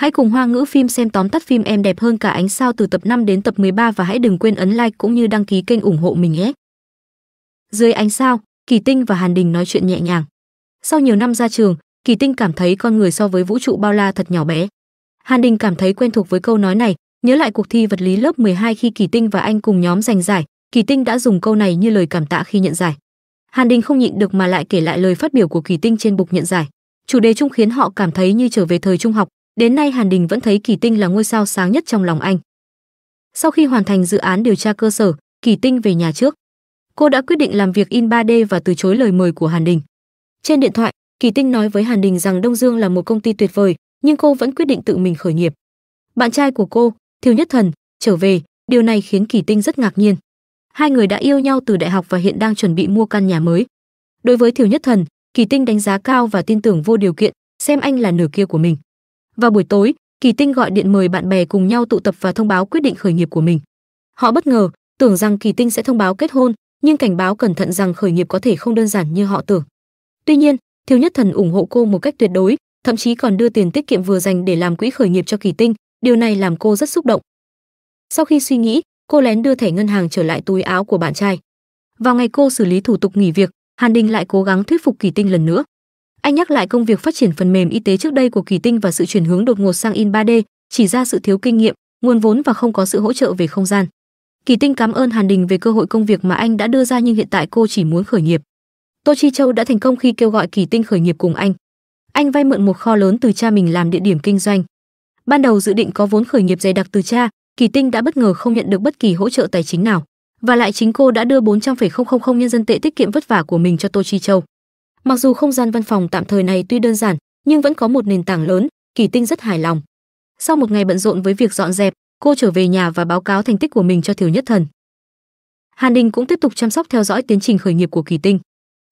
Hãy cùng Hoa ngữ phim xem tóm tắt phim Em đẹp hơn cả ánh sao từ tập 5 đến tập 13 và hãy đừng quên ấn like cũng như đăng ký kênh ủng hộ mình nhé. Dưới ánh sao, Kỳ Tinh và Hàn Đình nói chuyện nhẹ nhàng. Sau nhiều năm ra trường, Kỳ Tinh cảm thấy con người so với vũ trụ bao la thật nhỏ bé. Hàn Đình cảm thấy quen thuộc với câu nói này, nhớ lại cuộc thi vật lý lớp 12 khi Kỳ Tinh và anh cùng nhóm giành giải, Kỳ Tinh đã dùng câu này như lời cảm tạ khi nhận giải. Hàn Đình không nhịn được mà lại kể lại lời phát biểu của Kỳ Tinh trên bục nhận giải. Chủ đề chung khiến họ cảm thấy như trở về thời trung học, Đến nay Hàn Đình vẫn thấy Kỳ Tinh là ngôi sao sáng nhất trong lòng anh. Sau khi hoàn thành dự án điều tra cơ sở, Kỳ Tinh về nhà trước. Cô đã quyết định làm việc in 3D và từ chối lời mời của Hàn Đình. Trên điện thoại, Kỳ Tinh nói với Hàn Đình rằng Đông Dương là một công ty tuyệt vời, nhưng cô vẫn quyết định tự mình khởi nghiệp. Bạn trai của cô, Thiều Nhất Thần, trở về, điều này khiến Kỳ Tinh rất ngạc nhiên. Hai người đã yêu nhau từ đại học và hiện đang chuẩn bị mua căn nhà mới. Đối với Thiều Nhất Thần, Kỳ Tinh đánh giá cao và tin tưởng vô điều kiện, xem anh là nửa kia của mình. Vào buổi tối, Kỳ Tinh gọi điện mời bạn bè cùng nhau tụ tập và thông báo quyết định khởi nghiệp của mình. Họ bất ngờ, tưởng rằng Kỳ Tinh sẽ thông báo kết hôn, nhưng cảnh báo cẩn thận rằng khởi nghiệp có thể không đơn giản như họ tưởng. Tuy nhiên, Thiếu Nhất Thần ủng hộ cô một cách tuyệt đối, thậm chí còn đưa tiền tiết kiệm vừa dành để làm quỹ khởi nghiệp cho Kỳ Tinh, điều này làm cô rất xúc động. Sau khi suy nghĩ, cô lén đưa thẻ ngân hàng trở lại túi áo của bạn trai. Vào ngày cô xử lý thủ tục nghỉ việc, Hàn Đình lại cố gắng thuyết phục Kỳ Tinh lần nữa. Anh nhắc lại công việc phát triển phần mềm y tế trước đây của Kỳ Tinh và sự chuyển hướng đột ngột sang in 3D, chỉ ra sự thiếu kinh nghiệm, nguồn vốn và không có sự hỗ trợ về không gian. Kỳ Tinh cảm ơn Hàn Đình về cơ hội công việc mà anh đã đưa ra nhưng hiện tại cô chỉ muốn khởi nghiệp. Tô Chi Châu đã thành công khi kêu gọi Kỳ Tinh khởi nghiệp cùng anh. Anh vay mượn một kho lớn từ cha mình làm địa điểm kinh doanh. Ban đầu dự định có vốn khởi nghiệp dày đặc từ cha, Kỳ Tinh đã bất ngờ không nhận được bất kỳ hỗ trợ tài chính nào, và lại chính cô đã đưa 400,000 nhân dân tệ tiết kiệm vất vả của mình cho Tô Chi Châu. Mặc dù không gian văn phòng tạm thời này tuy đơn giản, nhưng vẫn có một nền tảng lớn, Kỳ Tinh rất hài lòng. Sau một ngày bận rộn với việc dọn dẹp, cô trở về nhà và báo cáo thành tích của mình cho Thiếu Nhất Thần. Hàn Đình cũng tiếp tục chăm sóc theo dõi tiến trình khởi nghiệp của Kỳ Tinh.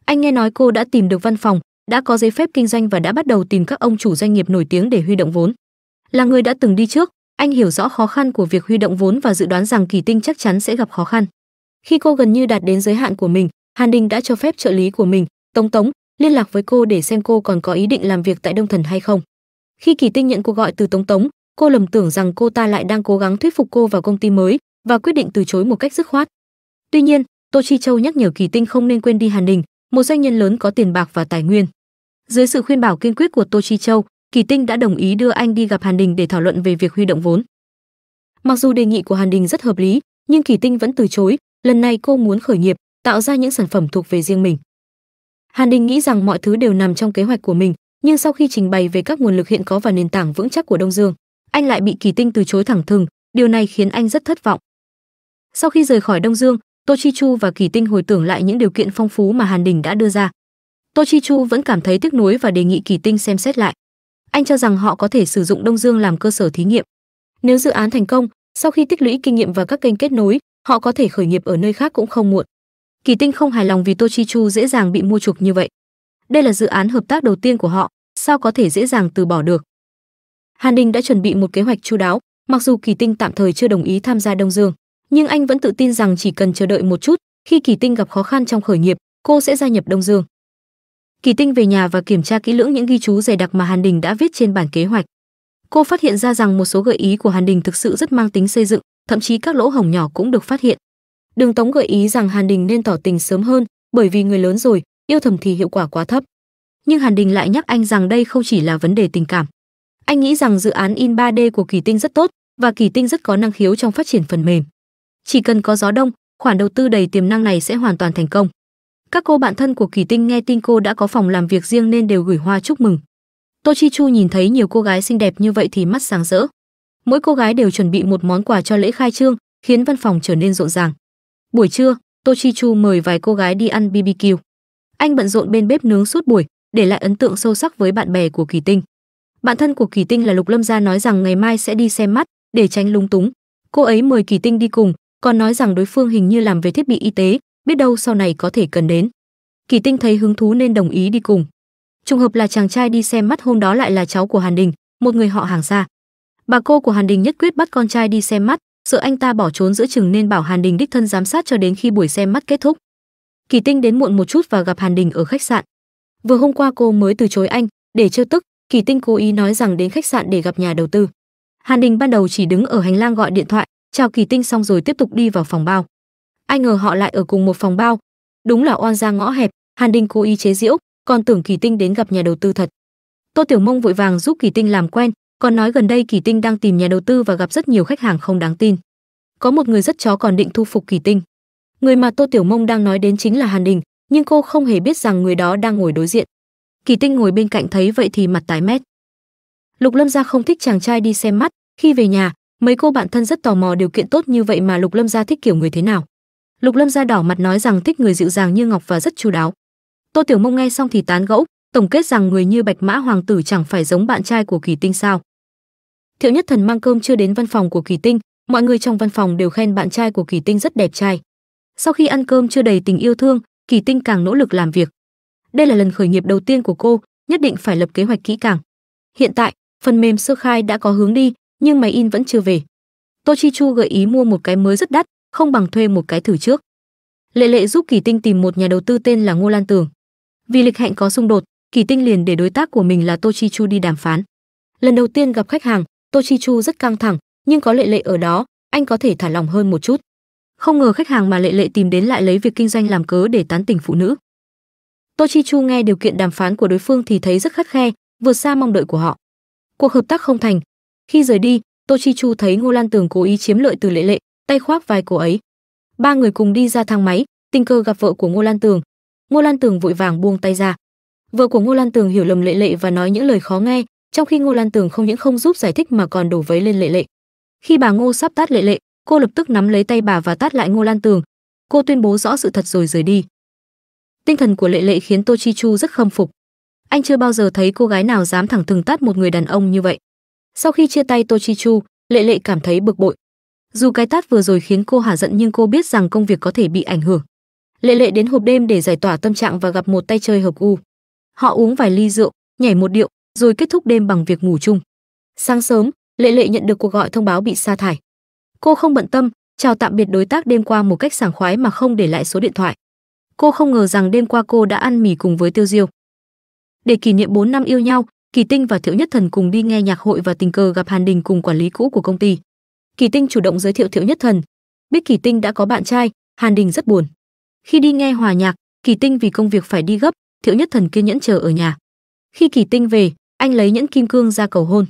Anh nghe nói cô đã tìm được văn phòng, đã có giấy phép kinh doanh và đã bắt đầu tìm các ông chủ doanh nghiệp nổi tiếng để huy động vốn. Là người đã từng đi trước, anh hiểu rõ khó khăn của việc huy động vốn và dự đoán rằng Kỳ Tinh chắc chắn sẽ gặp khó khăn. Khi cô gần như đạt đến giới hạn của mình, Hàn Đình đã cho phép trợ lý của mình, Tống Tống, liên lạc với cô để xem cô còn có ý định làm việc tại Đông Thần hay không. Khi Kỳ Tinh nhận cuộc gọi từ Tống Tống, cô lầm tưởng rằng cô ta lại đang cố gắng thuyết phục cô vào công ty mới và quyết định từ chối một cách dứt khoát. Tuy nhiên, Tô Chi Châu nhắc nhở Kỳ Tinh không nên quên đi Hàn Đình, một doanh nhân lớn có tiền bạc và tài nguyên. Dưới sự khuyên bảo kiên quyết của Tô Chi Châu, Kỳ Tinh đã đồng ý đưa anh đi gặp Hàn Đình để thảo luận về việc huy động vốn. Mặc dù đề nghị của Hàn Đình rất hợp lý, nhưng Kỳ Tinh vẫn từ chối, lần này cô muốn khởi nghiệp, tạo ra những sản phẩm thuộc về riêng mình. Hàn Đình nghĩ rằng mọi thứ đều nằm trong kế hoạch của mình, nhưng sau khi trình bày về các nguồn lực hiện có và nền tảng vững chắc của Đông Dương, anh lại bị Kỳ Tinh từ chối thẳng thừng, điều này khiến anh rất thất vọng. Sau khi rời khỏi Đông Dương, Tô Chi Chu và Kỳ Tinh hồi tưởng lại những điều kiện phong phú mà Hàn Đình đã đưa ra. Tô Chi Chu vẫn cảm thấy tiếc nuối và đề nghị Kỳ Tinh xem xét lại. Anh cho rằng họ có thể sử dụng Đông Dương làm cơ sở thí nghiệm. Nếu dự án thành công, sau khi tích lũy kinh nghiệm và các kênh kết nối, họ có thể khởi nghiệp ở nơi khác cũng không muộn. Kỳ Tinh không hài lòng vì Tô Chu dễ dàng bị mua chuộc như vậy. Đây là dự án hợp tác đầu tiên của họ, sao có thể dễ dàng từ bỏ được. Hàn Đình đã chuẩn bị một kế hoạch chu đáo, mặc dù Kỳ Tinh tạm thời chưa đồng ý tham gia Đông Dương, nhưng anh vẫn tự tin rằng chỉ cần chờ đợi một chút, khi Kỳ Tinh gặp khó khăn trong khởi nghiệp, cô sẽ gia nhập Đông Dương. Kỳ Tinh về nhà và kiểm tra kỹ lưỡng những ghi chú dày đặc mà Hàn Đình đã viết trên bản kế hoạch. Cô phát hiện ra rằng một số gợi ý của Hàn Đình thực sự rất mang tính xây dựng, thậm chí các lỗ hổng nhỏ cũng được phát hiện. Đường Tống gợi ý rằng Hàn Đình nên tỏ tình sớm hơn, bởi vì người lớn rồi, yêu thầm thì hiệu quả quá thấp. Nhưng Hàn Đình lại nhắc anh rằng đây không chỉ là vấn đề tình cảm. Anh nghĩ rằng dự án in 3D của Kỳ Tinh rất tốt và Kỳ Tinh rất có năng khiếu trong phát triển phần mềm. Chỉ cần có gió đông, khoản đầu tư đầy tiềm năng này sẽ hoàn toàn thành công. Các cô bạn thân của Kỳ Tinh nghe tin cô đã có phòng làm việc riêng nên đều gửi hoa chúc mừng. Tô Chi Chu nhìn thấy nhiều cô gái xinh đẹp như vậy thì mắt sáng rỡ. Mỗi cô gái đều chuẩn bị một món quà cho lễ khai trương, khiến văn phòng trở nên rộn ràng. Buổi trưa, Tô Chi Chu mời vài cô gái đi ăn BBQ. Anh bận rộn bên bếp nướng suốt buổi, để lại ấn tượng sâu sắc với bạn bè của Kỳ Tinh. Bạn thân của Kỳ Tinh là Lục Lâm Gia nói rằng ngày mai sẽ đi xem mắt để tránh lúng túng. Cô ấy mời Kỳ Tinh đi cùng, còn nói rằng đối phương hình như làm về thiết bị y tế, biết đâu sau này có thể cần đến. Kỳ Tinh thấy hứng thú nên đồng ý đi cùng. Trùng hợp là chàng trai đi xem mắt hôm đó lại là cháu của Hàn Đình, một người họ hàng xa. Bà cô của Hàn Đình nhất quyết bắt con trai đi xem mắt, sợ anh ta bỏ trốn giữa chừng nên bảo Hàn Đình đích thân giám sát cho đến khi buổi xem mắt kết thúc. Kỳ Tinh đến muộn một chút và gặp Hàn Đình ở khách sạn. Vừa hôm qua cô mới từ chối anh, để chưa tức, Kỳ Tinh cố ý nói rằng đến khách sạn để gặp nhà đầu tư. Hàn Đình ban đầu chỉ đứng ở hành lang gọi điện thoại, chào Kỳ Tinh xong rồi tiếp tục đi vào phòng bao. Ai ngờ họ lại ở cùng một phòng bao. Đúng là oan gia ngõ hẹp, Hàn Đình cố ý chế giễu, còn tưởng Kỳ Tinh đến gặp nhà đầu tư thật. Tô Tiểu Mông vội vàng giúp Kỳ Tinh làm quen, còn nói gần đây Kỳ Tinh đang tìm nhà đầu tư và gặp rất nhiều khách hàng không đáng tin. Có một người rất chó còn định thu phục Kỳ Tinh. Người mà Tô Tiểu Mông đang nói đến chính là Hàn Đình, nhưng cô không hề biết rằng người đó đang ngồi đối diện. Kỳ Tinh ngồi bên cạnh thấy vậy thì mặt tái mét. Lục Lâm gia không thích chàng trai đi xem mắt, khi về nhà, mấy cô bạn thân rất tò mò điều kiện tốt như vậy mà Lục Lâm gia thích kiểu người thế nào. Lục Lâm gia đỏ mặt nói rằng thích người dịu dàng như ngọc và rất chu đáo. Tô Tiểu Mông nghe xong thì tán gẫu, tổng kết rằng người như Bạch Mã hoàng tử chẳng phải giống bạn trai của Kỳ Tinh sao? Thiệu Nhất Thần mang cơm chưa đến văn phòng của Kỳ Tinh, mọi người trong văn phòng đều khen bạn trai của Kỳ Tinh rất đẹp trai. Sau khi ăn cơm chưa đầy tình yêu thương, Kỳ Tinh càng nỗ lực làm việc. Đây là lần khởi nghiệp đầu tiên của cô, nhất định phải lập kế hoạch kỹ càng. Hiện tại, phần mềm sơ khai đã có hướng đi, nhưng máy in vẫn chưa về. Tô Chi Chu gợi ý mua một cái mới rất đắt, không bằng thuê một cái thử trước. Lệ Lệ giúp Kỳ Tinh tìm một nhà đầu tư tên là Ngô Lan Tường. Vì lịch hẹn có xung đột, Kỳ Tinh liền để đối tác của mình là Tochichu đi đàm phán. Lần đầu tiên gặp khách hàng, Tochichu rất căng thẳng, nhưng có lệ lệ ở đó, anh có thể thả lòng hơn một chút. Không ngờ khách hàng mà lệ lệ tìm đến lại lấy việc kinh doanh làm cớ để tán tỉnh phụ nữ. Tochichu nghe điều kiện đàm phán của đối phương thì thấy rất khắt khe, vượt xa mong đợi của họ. Cuộc hợp tác không thành. Khi rời đi, Tochichu thấy Ngô Lan Tường cố ý chiếm lợi từ lệ lệ, tay khoác vai cô ấy. Ba người cùng đi ra thang máy, tình cờ gặp vợ của Ngô Lan Tường. Ngô Lan Tường vội vàng buông tay ra vợ của ngô lan tường hiểu lầm lệ lệ và nói những lời khó nghe trong khi ngô lan tường không những không giúp giải thích mà còn đổ vấy lên lệ lệ khi bà ngô sắp tát lệ lệ cô lập tức nắm lấy tay bà và tát lại ngô lan tường cô tuyên bố rõ sự thật rồi rời đi tinh thần của lệ lệ khiến tô chi chu rất khâm phục anh chưa bao giờ thấy cô gái nào dám thẳng thừng tát một người đàn ông như vậy sau khi chia tay tô chi chu lệ lệ cảm thấy bực bội dù cái tát vừa rồi khiến cô hả giận nhưng cô biết rằng công việc có thể bị ảnh hưởng lệ lệ đến hộp đêm để giải tỏa tâm trạng và gặp một tay chơi hợp u Họ uống vài ly rượu, nhảy một điệu, rồi kết thúc đêm bằng việc ngủ chung. Sáng sớm, Lệ Lệ nhận được cuộc gọi thông báo bị sa thải. Cô không bận tâm, chào tạm biệt đối tác đêm qua một cách sảng khoái mà không để lại số điện thoại. Cô không ngờ rằng đêm qua cô đã ăn mì cùng với Tiêu Diêu. Để kỷ niệm 4 năm yêu nhau, Kỳ Tinh và Thiệu Nhất Thần cùng đi nghe nhạc hội và tình cờ gặp Hàn Đình cùng quản lý cũ của công ty. Kỳ Tinh chủ động giới thiệu Thiệu Nhất Thần, biết Kỳ Tinh đã có bạn trai, Hàn Đình rất buồn. Khi đi nghe hòa nhạc, Kỳ Tinh vì công việc phải đi gấp, Thiệu Nhất Thần kiên nhẫn chờ ở nhà. Khi Kỳ Tinh về, anh lấy nhẫn kim cương ra cầu hôn.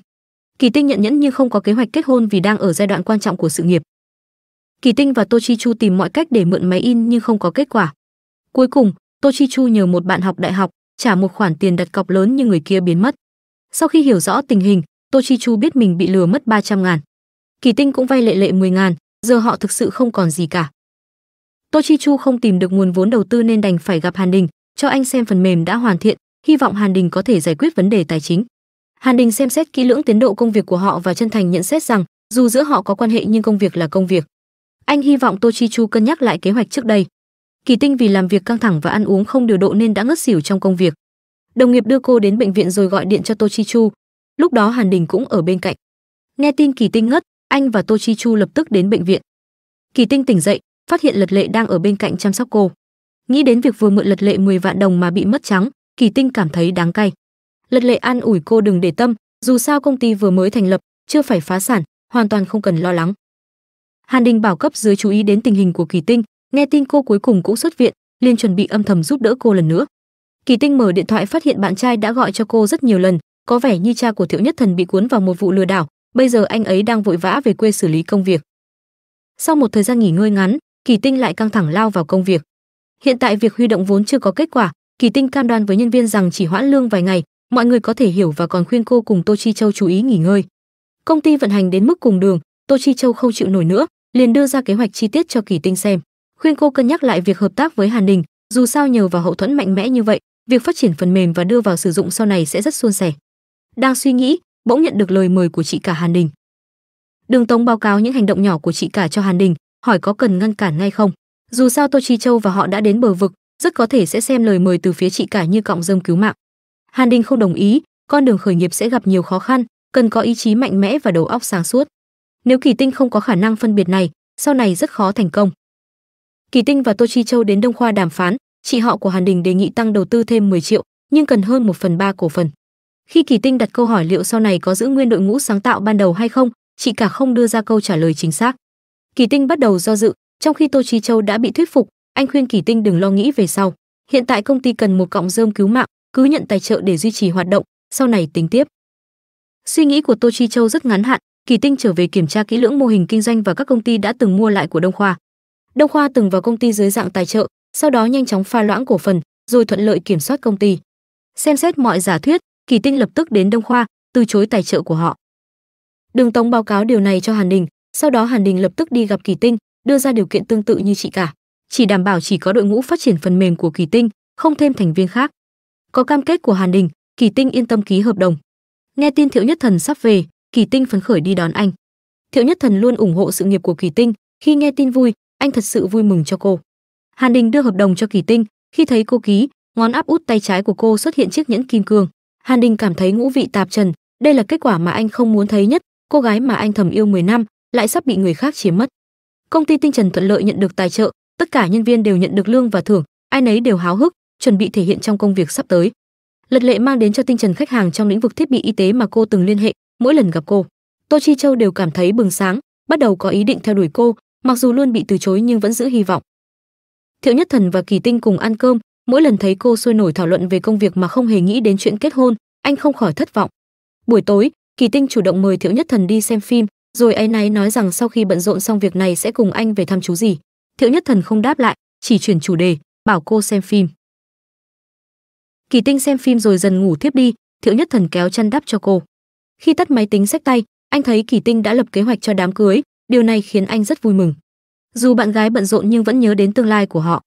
Kỳ Tinh nhận nhẫn nhưng không có kế hoạch kết hôn vì đang ở giai đoạn quan trọng của sự nghiệp. Kỳ Tinh và Tô Chi Chu tìm mọi cách để mượn máy in nhưng không có kết quả. Cuối cùng, Tô Chi Chu nhờ một bạn học đại học trả một khoản tiền đặt cọc lớn nhưng người kia biến mất. Sau khi hiểu rõ tình hình, Tô Chi Chu biết mình bị lừa mất 300 ngàn. Kỳ Tinh cũng vay lệ lệ 10 ngàn, giờ họ thực sự không còn gì cả. Tô Chi Chu không tìm được nguồn vốn đầu tư nên đành phải gặp Hàn Đình, cho anh xem phần mềm đã hoàn thiện, hy vọng Hàn Đình có thể giải quyết vấn đề tài chính. Hàn Đình xem xét kỹ lưỡng tiến độ công việc của họ và chân thành nhận xét rằng, dù giữa họ có quan hệ nhưng công việc là công việc. Anh hy vọng Tô Chi Chu cân nhắc lại kế hoạch trước đây. Kỳ Tinh vì làm việc căng thẳng và ăn uống không điều độ nên đã ngất xỉu trong công việc. Đồng nghiệp đưa cô đến bệnh viện rồi gọi điện cho Tô Chi Chu. Lúc đó Hàn Đình cũng ở bên cạnh. Nghe tin Kỳ Tinh ngất, anh và Tô Chi Chu lập tức đến bệnh viện. Kỳ Tinh tỉnh dậy, phát hiện Lật Lệ đang ở bên cạnh chăm sóc cô nghĩ đến việc vừa mượn lật lệ 10 vạn đồng mà bị mất trắng kỳ tinh cảm thấy đáng cay lật lệ an ủi cô đừng để tâm dù sao công ty vừa mới thành lập chưa phải phá sản hoàn toàn không cần lo lắng hàn đình bảo cấp dưới chú ý đến tình hình của kỳ tinh nghe tin cô cuối cùng cũng xuất viện liền chuẩn bị âm thầm giúp đỡ cô lần nữa kỳ tinh mở điện thoại phát hiện bạn trai đã gọi cho cô rất nhiều lần có vẻ như cha của thiệu nhất thần bị cuốn vào một vụ lừa đảo bây giờ anh ấy đang vội vã về quê xử lý công việc sau một thời gian nghỉ ngơi ngắn kỳ tinh lại căng thẳng lao vào công việc Hiện tại việc huy động vốn chưa có kết quả, Kỳ Tinh cam đoan với nhân viên rằng chỉ hoãn lương vài ngày, mọi người có thể hiểu và còn khuyên cô cùng Tô Chi Châu chú ý nghỉ ngơi. Công ty vận hành đến mức cùng đường, Tô Chi Châu không chịu nổi nữa, liền đưa ra kế hoạch chi tiết cho Kỳ Tinh xem, khuyên cô cân nhắc lại việc hợp tác với Hàn Đình, dù sao nhờ vào hậu thuẫn mạnh mẽ như vậy, việc phát triển phần mềm và đưa vào sử dụng sau này sẽ rất suôn sẻ. Đang suy nghĩ, bỗng nhận được lời mời của chị cả Hàn Đình. Đường Tống báo cáo những hành động nhỏ của chị cả cho Hàn Đình, hỏi có cần ngăn cản ngay không dù sao tô chi châu và họ đã đến bờ vực rất có thể sẽ xem lời mời từ phía chị cả như cọng rơm cứu mạng hàn đình không đồng ý con đường khởi nghiệp sẽ gặp nhiều khó khăn cần có ý chí mạnh mẽ và đầu óc sáng suốt nếu kỳ tinh không có khả năng phân biệt này sau này rất khó thành công kỳ tinh và tô chi châu đến đông khoa đàm phán chị họ của hàn đình đề nghị tăng đầu tư thêm 10 triệu nhưng cần hơn 1 phần ba cổ phần khi kỳ tinh đặt câu hỏi liệu sau này có giữ nguyên đội ngũ sáng tạo ban đầu hay không chị cả không đưa ra câu trả lời chính xác kỳ tinh bắt đầu do dự trong khi Tô chi Châu đã bị thuyết phục, anh khuyên Kỳ Tinh đừng lo nghĩ về sau. Hiện tại công ty cần một cọng rơm cứu mạng, cứ nhận tài trợ để duy trì hoạt động, sau này tính tiếp. Suy nghĩ của Tô Chi Châu rất ngắn hạn, Kỳ Tinh trở về kiểm tra kỹ lưỡng mô hình kinh doanh và các công ty đã từng mua lại của Đông Khoa. Đông Khoa từng vào công ty dưới dạng tài trợ, sau đó nhanh chóng pha loãng cổ phần, rồi thuận lợi kiểm soát công ty. Xem xét mọi giả thuyết, Kỳ Tinh lập tức đến Đông Khoa, từ chối tài trợ của họ. Đường Tống báo cáo điều này cho Hàn Đình, sau đó Hàn Đình lập tức đi gặp Kỳ Tinh, đưa ra điều kiện tương tự như chị cả, chỉ đảm bảo chỉ có đội ngũ phát triển phần mềm của Kỳ Tinh, không thêm thành viên khác. Có cam kết của Hàn Đình, Kỳ Tinh yên tâm ký hợp đồng. Nghe tin Thiệu Nhất Thần sắp về, Kỳ Tinh phấn khởi đi đón anh. Thiệu Nhất Thần luôn ủng hộ sự nghiệp của Kỳ Tinh, khi nghe tin vui, anh thật sự vui mừng cho cô. Hàn Đình đưa hợp đồng cho Kỳ Tinh, khi thấy cô ký, ngón áp út tay trái của cô xuất hiện chiếc nhẫn kim cương. Hàn Đình cảm thấy ngũ vị tạp trần, đây là kết quả mà anh không muốn thấy nhất, cô gái mà anh thầm yêu 10 năm lại sắp bị người khác chiếm mất. Công ty Tinh Trần thuận lợi nhận được tài trợ, tất cả nhân viên đều nhận được lương và thưởng, ai nấy đều háo hức, chuẩn bị thể hiện trong công việc sắp tới. Lật lệ mang đến cho Tinh Trần khách hàng trong lĩnh vực thiết bị y tế mà cô từng liên hệ, mỗi lần gặp cô, Tô Chi Châu đều cảm thấy bừng sáng, bắt đầu có ý định theo đuổi cô, mặc dù luôn bị từ chối nhưng vẫn giữ hy vọng. Thiệu Nhất Thần và Kỳ Tinh cùng ăn cơm, mỗi lần thấy cô sôi nổi thảo luận về công việc mà không hề nghĩ đến chuyện kết hôn, anh không khỏi thất vọng. Buổi tối, Kỳ Tinh chủ động mời Thiệu Nhất Thần đi xem phim, rồi áy náy nói rằng sau khi bận rộn xong việc này sẽ cùng anh về thăm chú gì thiệu nhất thần không đáp lại chỉ chuyển chủ đề bảo cô xem phim kỳ tinh xem phim rồi dần ngủ thiếp đi thiệu nhất thần kéo chăn đắp cho cô khi tắt máy tính sách tay anh thấy kỳ tinh đã lập kế hoạch cho đám cưới điều này khiến anh rất vui mừng dù bạn gái bận rộn nhưng vẫn nhớ đến tương lai của họ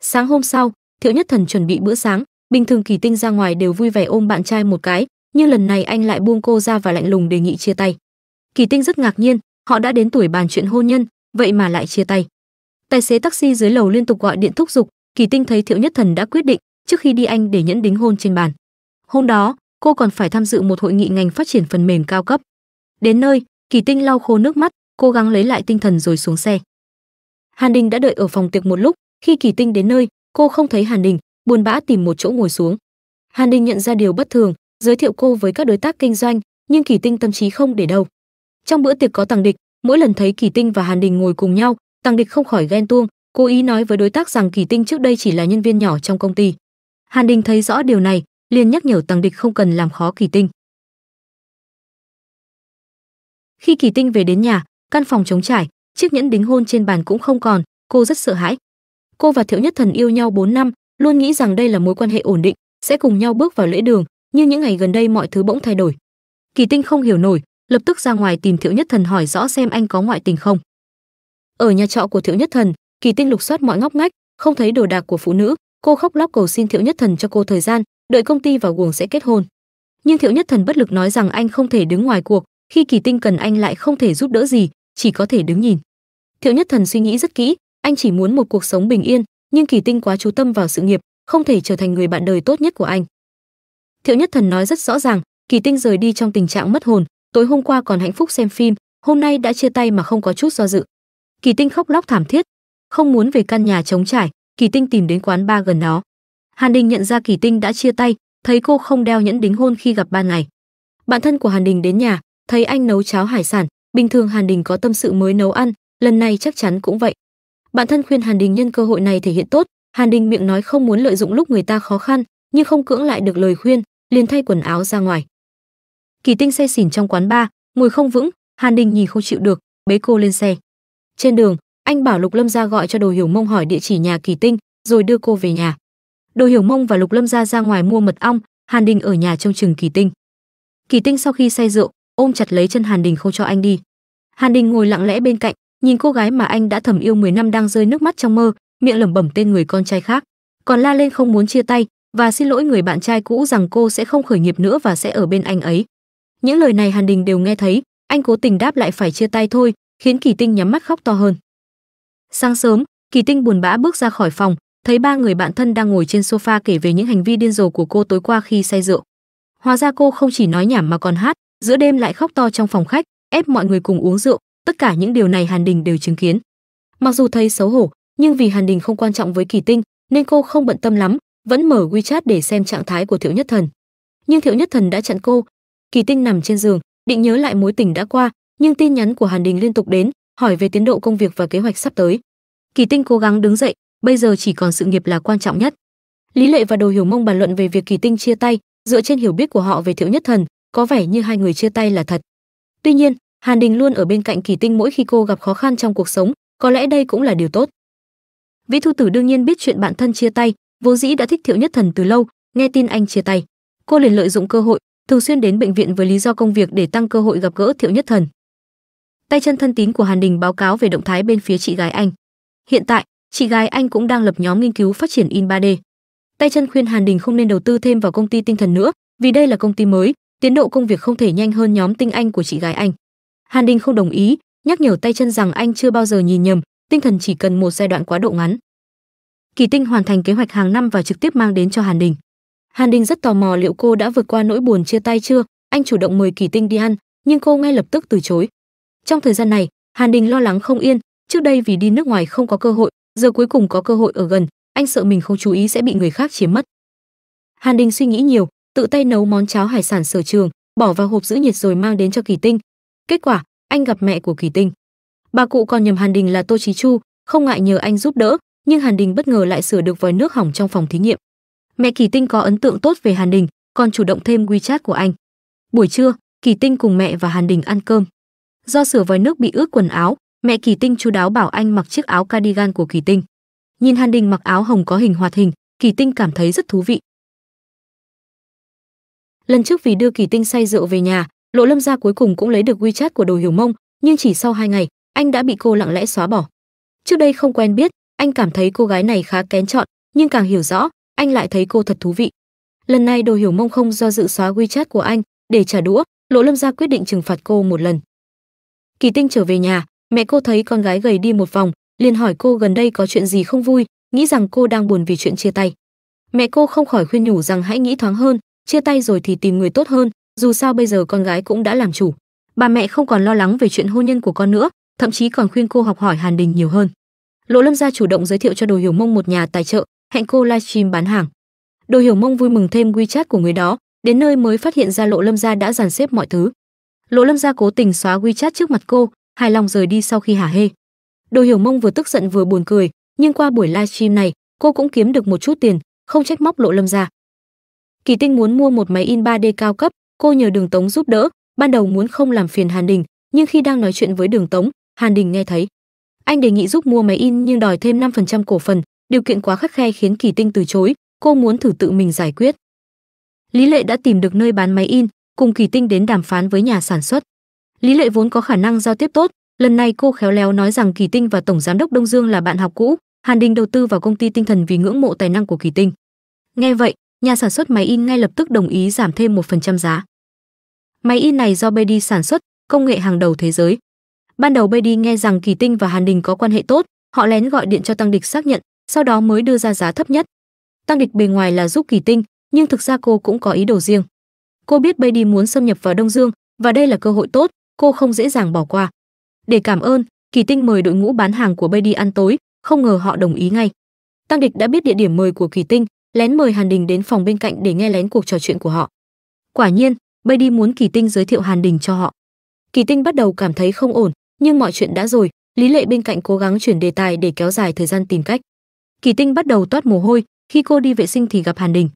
sáng hôm sau thiệu nhất thần chuẩn bị bữa sáng bình thường kỳ tinh ra ngoài đều vui vẻ ôm bạn trai một cái nhưng lần này anh lại buông cô ra và lạnh lùng đề nghị chia tay Kỳ Tinh rất ngạc nhiên, họ đã đến tuổi bàn chuyện hôn nhân, vậy mà lại chia tay. Tài xế taxi dưới lầu liên tục gọi điện thúc giục, Kỳ Tinh thấy Thiệu Nhất Thần đã quyết định, trước khi đi anh để nhẫn đính hôn trên bàn. Hôm đó, cô còn phải tham dự một hội nghị ngành phát triển phần mềm cao cấp. Đến nơi, Kỳ Tinh lau khô nước mắt, cố gắng lấy lại tinh thần rồi xuống xe. Hàn Đình đã đợi ở phòng tiệc một lúc, khi Kỳ Tinh đến nơi, cô không thấy Hàn Đình, buồn bã tìm một chỗ ngồi xuống. Hàn Đình nhận ra điều bất thường, giới thiệu cô với các đối tác kinh doanh, nhưng Kỳ Tinh tâm trí không để đâu trong bữa tiệc có tàng địch mỗi lần thấy kỳ tinh và hàn đình ngồi cùng nhau tàng địch không khỏi ghen tuông cố ý nói với đối tác rằng kỳ tinh trước đây chỉ là nhân viên nhỏ trong công ty hàn đình thấy rõ điều này liền nhắc nhở tàng địch không cần làm khó kỳ tinh khi kỳ tinh về đến nhà căn phòng trống trải chiếc nhẫn đính hôn trên bàn cũng không còn cô rất sợ hãi cô và thiệu nhất thần yêu nhau 4 năm luôn nghĩ rằng đây là mối quan hệ ổn định sẽ cùng nhau bước vào lễ đường nhưng những ngày gần đây mọi thứ bỗng thay đổi kỳ tinh không hiểu nổi lập tức ra ngoài tìm Thiệu Nhất Thần hỏi rõ xem anh có ngoại tình không. Ở nhà trọ của Thiệu Nhất Thần, Kỳ Tinh lục soát mọi ngóc ngách, không thấy đồ đạc của phụ nữ, cô khóc lóc cầu xin Thiệu Nhất Thần cho cô thời gian, đợi công ty vào guồng sẽ kết hôn. Nhưng Thiệu Nhất Thần bất lực nói rằng anh không thể đứng ngoài cuộc, khi Kỳ Tinh cần anh lại không thể giúp đỡ gì, chỉ có thể đứng nhìn. Thiệu Nhất Thần suy nghĩ rất kỹ, anh chỉ muốn một cuộc sống bình yên, nhưng Kỳ Tinh quá chú tâm vào sự nghiệp, không thể trở thành người bạn đời tốt nhất của anh. Thiệu Nhất Thần nói rất rõ ràng, Kỳ Tinh rời đi trong tình trạng mất hồn, tối hôm qua còn hạnh phúc xem phim hôm nay đã chia tay mà không có chút do dự kỳ tinh khóc lóc thảm thiết không muốn về căn nhà trống trải kỳ tinh tìm đến quán ba gần đó hàn đình nhận ra kỳ tinh đã chia tay thấy cô không đeo nhẫn đính hôn khi gặp ban ngày bạn thân của hàn đình đến nhà thấy anh nấu cháo hải sản bình thường hàn đình có tâm sự mới nấu ăn lần này chắc chắn cũng vậy bạn thân khuyên hàn đình nhân cơ hội này thể hiện tốt hàn đình miệng nói không muốn lợi dụng lúc người ta khó khăn nhưng không cưỡng lại được lời khuyên liền thay quần áo ra ngoài Kỳ Tinh say xỉn trong quán bar, ngồi không vững, Hàn Đình nhìn không chịu được, bế cô lên xe. Trên đường, anh bảo Lục Lâm Gia gọi cho Đồ Hiểu Mông hỏi địa chỉ nhà Kỳ Tinh, rồi đưa cô về nhà. Đồ Hiểu Mông và Lục Lâm Gia ra ngoài mua mật ong, Hàn Đình ở nhà trông chừng Kỳ Tinh. Kỳ Tinh sau khi say rượu, ôm chặt lấy chân Hàn Đình không cho anh đi. Hàn Đình ngồi lặng lẽ bên cạnh, nhìn cô gái mà anh đã thầm yêu 10 năm đang rơi nước mắt trong mơ, miệng lẩm bẩm tên người con trai khác, còn la lên không muốn chia tay và xin lỗi người bạn trai cũ rằng cô sẽ không khởi nghiệp nữa và sẽ ở bên anh ấy. Những lời này Hàn Đình đều nghe thấy, anh cố tình đáp lại phải chia tay thôi, khiến Kỳ Tinh nhắm mắt khóc to hơn. Sáng sớm, Kỳ Tinh buồn bã bước ra khỏi phòng, thấy ba người bạn thân đang ngồi trên sofa kể về những hành vi điên rồ của cô tối qua khi say rượu. Hóa ra cô không chỉ nói nhảm mà còn hát, giữa đêm lại khóc to trong phòng khách, ép mọi người cùng uống rượu, tất cả những điều này Hàn Đình đều chứng kiến. Mặc dù thấy xấu hổ, nhưng vì Hàn Đình không quan trọng với Kỳ Tinh, nên cô không bận tâm lắm, vẫn mở WeChat để xem trạng thái của Thiệu Nhất Thần. Nhưng Thiệu Nhất Thần đã chặn cô, kỳ tinh nằm trên giường định nhớ lại mối tình đã qua nhưng tin nhắn của hàn đình liên tục đến hỏi về tiến độ công việc và kế hoạch sắp tới kỳ tinh cố gắng đứng dậy bây giờ chỉ còn sự nghiệp là quan trọng nhất lý lệ và đồ hiểu mông bàn luận về việc kỳ tinh chia tay dựa trên hiểu biết của họ về thiệu nhất thần có vẻ như hai người chia tay là thật tuy nhiên hàn đình luôn ở bên cạnh kỳ tinh mỗi khi cô gặp khó khăn trong cuộc sống có lẽ đây cũng là điều tốt vĩ thu tử đương nhiên biết chuyện bạn thân chia tay vốn dĩ đã thích thiệu nhất thần từ lâu nghe tin anh chia tay cô liền lợi dụng cơ hội thường xuyên đến bệnh viện với lý do công việc để tăng cơ hội gặp gỡ Thiệu Nhất Thần. Tay chân thân tín của Hàn Đình báo cáo về động thái bên phía chị gái anh. Hiện tại, chị gái anh cũng đang lập nhóm nghiên cứu phát triển in 3D. Tay chân khuyên Hàn Đình không nên đầu tư thêm vào công ty tinh thần nữa, vì đây là công ty mới, tiến độ công việc không thể nhanh hơn nhóm tinh anh của chị gái anh. Hàn Đình không đồng ý, nhắc nhở tay chân rằng anh chưa bao giờ nhìn nhầm, tinh thần chỉ cần một giai đoạn quá độ ngắn. Kỳ Tinh hoàn thành kế hoạch hàng năm và trực tiếp mang đến cho Hàn Đình. Hàn Đình rất tò mò liệu cô đã vượt qua nỗi buồn chia tay chưa, anh chủ động mời Kỳ Tinh đi ăn, nhưng cô ngay lập tức từ chối. Trong thời gian này, Hàn Đình lo lắng không yên, trước đây vì đi nước ngoài không có cơ hội, giờ cuối cùng có cơ hội ở gần, anh sợ mình không chú ý sẽ bị người khác chiếm mất. Hàn Đình suy nghĩ nhiều, tự tay nấu món cháo hải sản sở trường, bỏ vào hộp giữ nhiệt rồi mang đến cho Kỳ Tinh. Kết quả, anh gặp mẹ của Kỳ Tinh. Bà cụ còn nhầm Hàn Đình là Tô Chí Chu, không ngại nhờ anh giúp đỡ, nhưng Hàn Đình bất ngờ lại sửa được vòi nước hỏng trong phòng thí nghiệm. Mẹ Kỳ Tinh có ấn tượng tốt về Hàn Đình, còn chủ động thêm WeChat của anh. Buổi trưa, Kỳ Tinh cùng mẹ và Hàn Đình ăn cơm. Do sửa vòi nước bị ướt quần áo, mẹ Kỳ Tinh chú đáo bảo anh mặc chiếc áo cardigan của Kỳ Tinh. Nhìn Hàn Đình mặc áo hồng có hình hoạt hình, Kỳ Tinh cảm thấy rất thú vị. Lần trước vì đưa Kỳ Tinh say rượu về nhà, Lộ Lâm gia cuối cùng cũng lấy được WeChat của Đồ Hiểu Mông, nhưng chỉ sau hai ngày, anh đã bị cô lặng lẽ xóa bỏ. Trước đây không quen biết, anh cảm thấy cô gái này khá kén chọn, nhưng càng hiểu rõ, anh lại thấy cô thật thú vị. Lần này Đồ Hiểu Mông không do dự xóa WeChat của anh để trả đũa, Lộ Lâm gia quyết định trừng phạt cô một lần. Kỳ Tinh trở về nhà, mẹ cô thấy con gái gầy đi một vòng, liền hỏi cô gần đây có chuyện gì không vui, nghĩ rằng cô đang buồn vì chuyện chia tay. Mẹ cô không khỏi khuyên nhủ rằng hãy nghĩ thoáng hơn, chia tay rồi thì tìm người tốt hơn, dù sao bây giờ con gái cũng đã làm chủ. Bà mẹ không còn lo lắng về chuyện hôn nhân của con nữa, thậm chí còn khuyên cô học hỏi Hàn Đình nhiều hơn. Lộ Lâm gia chủ động giới thiệu cho Đồ Hiểu Mông một nhà tài trợ, Hẹn cô livestream bán hàng đồ hiểu mông vui mừng thêm wechat của người đó đến nơi mới phát hiện ra lộ lâm gia đã dàn xếp mọi thứ lộ lâm gia cố tình xóa wechat trước mặt cô hài lòng rời đi sau khi hả hê đồ hiểu mông vừa tức giận vừa buồn cười nhưng qua buổi livestream này cô cũng kiếm được một chút tiền không trách móc lộ lâm gia kỳ tinh muốn mua một máy in 3d cao cấp cô nhờ đường tống giúp đỡ ban đầu muốn không làm phiền hàn đình nhưng khi đang nói chuyện với đường tống hàn đình nghe thấy anh đề nghị giúp mua máy in nhưng đòi thêm 5% cổ phần điều kiện quá khắt khe khiến Kỳ Tinh từ chối, cô muốn thử tự mình giải quyết. Lý Lệ đã tìm được nơi bán máy in, cùng Kỳ Tinh đến đàm phán với nhà sản xuất. Lý Lệ vốn có khả năng giao tiếp tốt, lần này cô khéo léo nói rằng Kỳ Tinh và tổng giám đốc Đông Dương là bạn học cũ, Hàn Đình đầu tư vào công ty tinh thần vì ngưỡng mộ tài năng của Kỳ Tinh. Nghe vậy, nhà sản xuất máy in ngay lập tức đồng ý giảm thêm một phần trăm giá. Máy in này do Bedi sản xuất, công nghệ hàng đầu thế giới. Ban đầu Bedi nghe rằng Kỳ Tinh và Hàn Đình có quan hệ tốt, họ lén gọi điện cho Tăng Địch xác nhận, sau đó mới đưa ra giá thấp nhất. Tăng địch bề ngoài là giúp kỳ tinh, nhưng thực ra cô cũng có ý đồ riêng. Cô biết Brady muốn xâm nhập vào Đông Dương và đây là cơ hội tốt, cô không dễ dàng bỏ qua. Để cảm ơn, Kỳ Tinh mời đội ngũ bán hàng của Brady ăn tối, không ngờ họ đồng ý ngay. Tăng Địch đã biết địa điểm mời của Kỳ Tinh, lén mời Hàn Đình đến phòng bên cạnh để nghe lén cuộc trò chuyện của họ. Quả nhiên, Brady muốn Kỳ Tinh giới thiệu Hàn Đình cho họ. Kỳ Tinh bắt đầu cảm thấy không ổn, nhưng mọi chuyện đã rồi, Lý Lệ bên cạnh cố gắng chuyển đề tài để kéo dài thời gian tìm cách kỳ tinh bắt đầu toát mồ hôi khi cô đi vệ sinh thì gặp hàn đình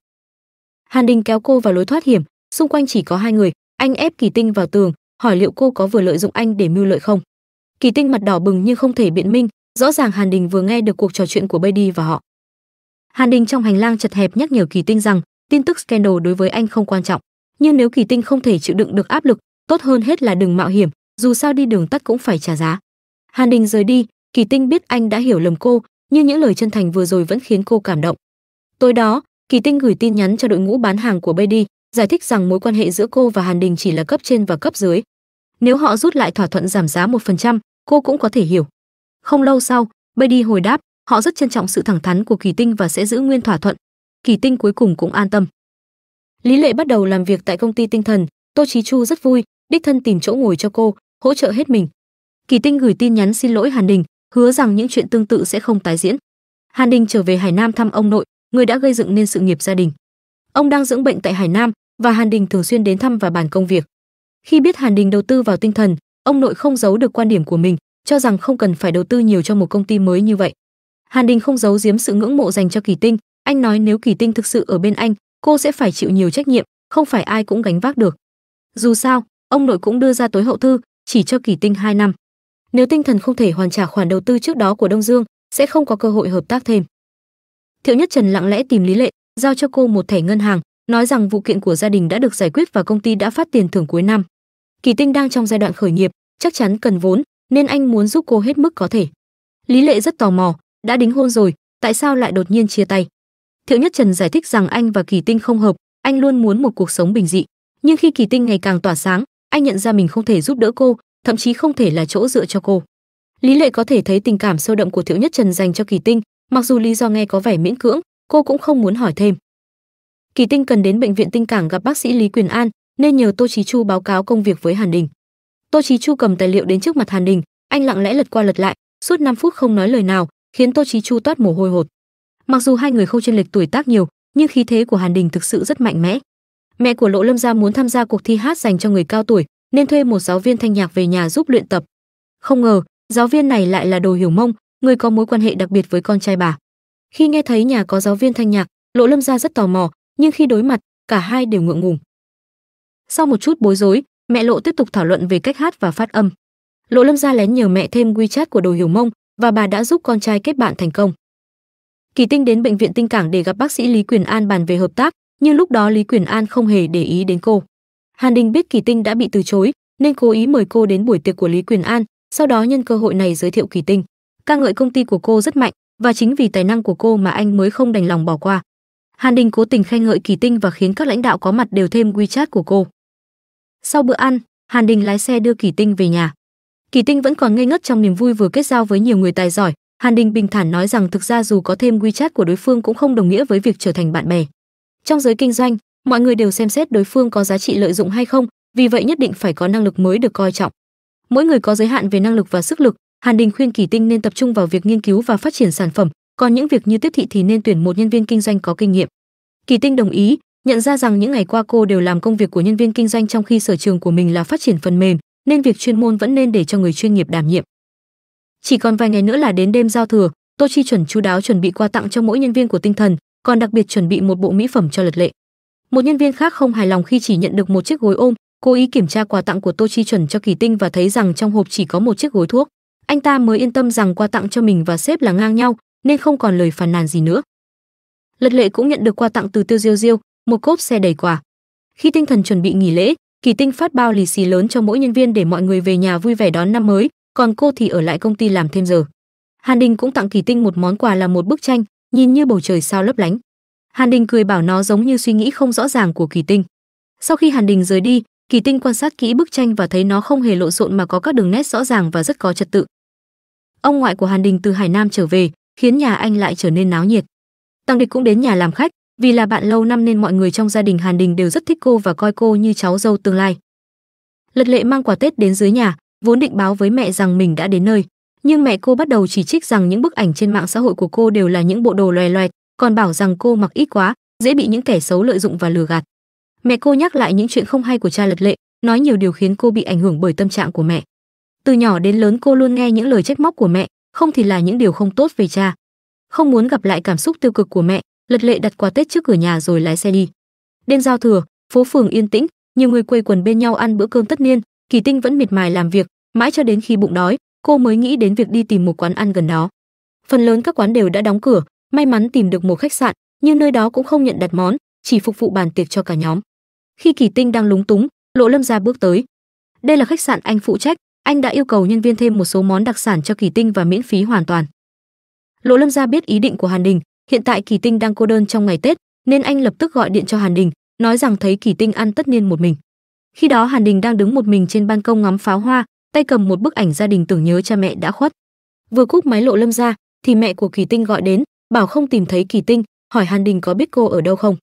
hàn đình kéo cô vào lối thoát hiểm xung quanh chỉ có hai người anh ép kỳ tinh vào tường hỏi liệu cô có vừa lợi dụng anh để mưu lợi không kỳ tinh mặt đỏ bừng nhưng không thể biện minh rõ ràng hàn đình vừa nghe được cuộc trò chuyện của Brady và họ hàn đình trong hành lang chật hẹp nhắc nhở kỳ tinh rằng tin tức scandal đối với anh không quan trọng nhưng nếu kỳ tinh không thể chịu đựng được áp lực tốt hơn hết là đừng mạo hiểm dù sao đi đường tắt cũng phải trả giá hàn đình rời đi kỳ tinh biết anh đã hiểu lầm cô như những lời chân thành vừa rồi vẫn khiến cô cảm động. Tối đó, Kỳ Tinh gửi tin nhắn cho đội ngũ bán hàng của Baby, giải thích rằng mối quan hệ giữa cô và Hàn Đình chỉ là cấp trên và cấp dưới. Nếu họ rút lại thỏa thuận giảm giá 1%, cô cũng có thể hiểu. Không lâu sau, Baby hồi đáp, họ rất trân trọng sự thẳng thắn của Kỳ Tinh và sẽ giữ nguyên thỏa thuận. Kỳ Tinh cuối cùng cũng an tâm. Lý Lệ bắt đầu làm việc tại công ty tinh thần, Tô Chí Chu rất vui, đích thân tìm chỗ ngồi cho cô, hỗ trợ hết mình. Kỳ Tinh gửi tin nhắn xin lỗi Hàn Đình, hứa rằng những chuyện tương tự sẽ không tái diễn. Hàn Đình trở về Hải Nam thăm ông nội, người đã gây dựng nên sự nghiệp gia đình. Ông đang dưỡng bệnh tại Hải Nam và Hàn Đình thường xuyên đến thăm và bàn công việc. Khi biết Hàn Đình đầu tư vào tinh thần, ông nội không giấu được quan điểm của mình, cho rằng không cần phải đầu tư nhiều cho một công ty mới như vậy. Hàn Đình không giấu giếm sự ngưỡng mộ dành cho Kỳ Tinh, anh nói nếu Kỳ Tinh thực sự ở bên anh, cô sẽ phải chịu nhiều trách nhiệm, không phải ai cũng gánh vác được. Dù sao, ông nội cũng đưa ra tối hậu thư, chỉ cho Kỳ Tinh 2 năm nếu tinh thần không thể hoàn trả khoản đầu tư trước đó của Đông Dương, sẽ không có cơ hội hợp tác thêm. Thiệu Nhất Trần lặng lẽ tìm Lý Lệ, giao cho cô một thẻ ngân hàng, nói rằng vụ kiện của gia đình đã được giải quyết và công ty đã phát tiền thưởng cuối năm. Kỳ Tinh đang trong giai đoạn khởi nghiệp, chắc chắn cần vốn, nên anh muốn giúp cô hết mức có thể. Lý Lệ rất tò mò, đã đính hôn rồi, tại sao lại đột nhiên chia tay? Thiệu Nhất Trần giải thích rằng anh và Kỳ Tinh không hợp, anh luôn muốn một cuộc sống bình dị, nhưng khi Kỳ Tinh ngày càng tỏa sáng, anh nhận ra mình không thể giúp đỡ cô, thậm chí không thể là chỗ dựa cho cô lý lệ có thể thấy tình cảm sâu đậm của thiếu nhất trần dành cho kỳ tinh mặc dù lý do nghe có vẻ miễn cưỡng cô cũng không muốn hỏi thêm kỳ tinh cần đến bệnh viện tinh cảng gặp bác sĩ lý quyền an nên nhờ tô Chí chu báo cáo công việc với hàn đình tô Chí chu cầm tài liệu đến trước mặt hàn đình anh lặng lẽ lật qua lật lại suốt 5 phút không nói lời nào khiến tô Chí chu toát mồ hôi hột mặc dù hai người không chênh lệch tuổi tác nhiều nhưng khí thế của hàn đình thực sự rất mạnh mẽ mẹ của lộ lâm gia muốn tham gia cuộc thi hát dành cho người cao tuổi nên thuê một giáo viên thanh nhạc về nhà giúp luyện tập. Không ngờ, giáo viên này lại là Đồ Hiểu Mông, người có mối quan hệ đặc biệt với con trai bà. Khi nghe thấy nhà có giáo viên thanh nhạc, Lộ Lâm gia rất tò mò, nhưng khi đối mặt, cả hai đều ngượng ngùng. Sau một chút bối rối, mẹ Lộ tiếp tục thảo luận về cách hát và phát âm. Lộ Lâm gia lén nhờ mẹ thêm WeChat của Đồ Hiểu Mông và bà đã giúp con trai kết bạn thành công. Kỳ Tinh đến bệnh viện Tinh Cảng để gặp bác sĩ Lý Quyền An bàn về hợp tác, nhưng lúc đó Lý Quyền An không hề để ý đến cô. Hàn Đình biết Kỳ Tinh đã bị từ chối, nên cố ý mời cô đến buổi tiệc của Lý Quyền An, sau đó nhân cơ hội này giới thiệu Kỳ Tinh. Ca ngợi công ty của cô rất mạnh và chính vì tài năng của cô mà anh mới không đành lòng bỏ qua. Hàn Đình cố tình khen ngợi Kỳ Tinh và khiến các lãnh đạo có mặt đều thêm WeChat của cô. Sau bữa ăn, Hàn Đình lái xe đưa Kỳ Tinh về nhà. Kỳ Tinh vẫn còn ngây ngất trong niềm vui vừa kết giao với nhiều người tài giỏi, Hàn Đình bình thản nói rằng thực ra dù có thêm WeChat của đối phương cũng không đồng nghĩa với việc trở thành bạn bè. Trong giới kinh doanh, mọi người đều xem xét đối phương có giá trị lợi dụng hay không vì vậy nhất định phải có năng lực mới được coi trọng mỗi người có giới hạn về năng lực và sức lực hàn đình khuyên kỳ tinh nên tập trung vào việc nghiên cứu và phát triển sản phẩm còn những việc như tiếp thị thì nên tuyển một nhân viên kinh doanh có kinh nghiệm kỳ tinh đồng ý nhận ra rằng những ngày qua cô đều làm công việc của nhân viên kinh doanh trong khi sở trường của mình là phát triển phần mềm nên việc chuyên môn vẫn nên để cho người chuyên nghiệp đảm nhiệm chỉ còn vài ngày nữa là đến đêm giao thừa tô chi chuẩn chú đáo chuẩn bị quà tặng cho mỗi nhân viên của tinh thần còn đặc biệt chuẩn bị một bộ mỹ phẩm cho lật lệ một nhân viên khác không hài lòng khi chỉ nhận được một chiếc gối ôm cố ý kiểm tra quà tặng của tô chi chuẩn cho kỳ tinh và thấy rằng trong hộp chỉ có một chiếc gối thuốc anh ta mới yên tâm rằng quà tặng cho mình và sếp là ngang nhau nên không còn lời phàn nàn gì nữa lật lệ cũng nhận được quà tặng từ tiêu diêu diêu một cốp xe đầy quà khi tinh thần chuẩn bị nghỉ lễ kỳ tinh phát bao lì xì lớn cho mỗi nhân viên để mọi người về nhà vui vẻ đón năm mới còn cô thì ở lại công ty làm thêm giờ hàn đình cũng tặng kỳ tinh một món quà là một bức tranh nhìn như bầu trời sao lấp lánh hàn đình cười bảo nó giống như suy nghĩ không rõ ràng của kỳ tinh sau khi hàn đình rời đi kỳ tinh quan sát kỹ bức tranh và thấy nó không hề lộn xộn mà có các đường nét rõ ràng và rất có trật tự ông ngoại của hàn đình từ hải nam trở về khiến nhà anh lại trở nên náo nhiệt tăng địch cũng đến nhà làm khách vì là bạn lâu năm nên mọi người trong gia đình hàn đình đều rất thích cô và coi cô như cháu dâu tương lai lật lệ mang quà tết đến dưới nhà vốn định báo với mẹ rằng mình đã đến nơi nhưng mẹ cô bắt đầu chỉ trích rằng những bức ảnh trên mạng xã hội của cô đều là những bộ đồ loè loẹt còn bảo rằng cô mặc ít quá dễ bị những kẻ xấu lợi dụng và lừa gạt mẹ cô nhắc lại những chuyện không hay của cha lật lệ nói nhiều điều khiến cô bị ảnh hưởng bởi tâm trạng của mẹ từ nhỏ đến lớn cô luôn nghe những lời trách móc của mẹ không thì là những điều không tốt về cha không muốn gặp lại cảm xúc tiêu cực của mẹ lật lệ đặt quà tết trước cửa nhà rồi lái xe đi đêm giao thừa phố phường yên tĩnh nhiều người quây quần bên nhau ăn bữa cơm tất niên kỳ tinh vẫn miệt mài làm việc mãi cho đến khi bụng đói cô mới nghĩ đến việc đi tìm một quán ăn gần đó phần lớn các quán đều đã đóng cửa may mắn tìm được một khách sạn, nhưng nơi đó cũng không nhận đặt món, chỉ phục vụ bàn tiệc cho cả nhóm. Khi Kỳ Tinh đang lúng túng, Lộ Lâm ra bước tới. Đây là khách sạn anh phụ trách, anh đã yêu cầu nhân viên thêm một số món đặc sản cho Kỳ Tinh và miễn phí hoàn toàn. Lộ Lâm gia biết ý định của Hàn Đình, hiện tại Kỳ Tinh đang cô đơn trong ngày Tết, nên anh lập tức gọi điện cho Hàn Đình, nói rằng thấy Kỳ Tinh ăn tất niên một mình. Khi đó Hàn Đình đang đứng một mình trên ban công ngắm pháo hoa, tay cầm một bức ảnh gia đình tưởng nhớ cha mẹ đã khuất. Vừa cúp máy Lộ Lâm ra, thì mẹ của Kỳ Tinh gọi đến, bảo không tìm thấy kỳ tinh hỏi hàn đình có biết cô ở đâu không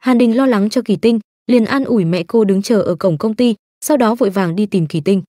hàn đình lo lắng cho kỳ tinh liền an ủi mẹ cô đứng chờ ở cổng công ty sau đó vội vàng đi tìm kỳ tinh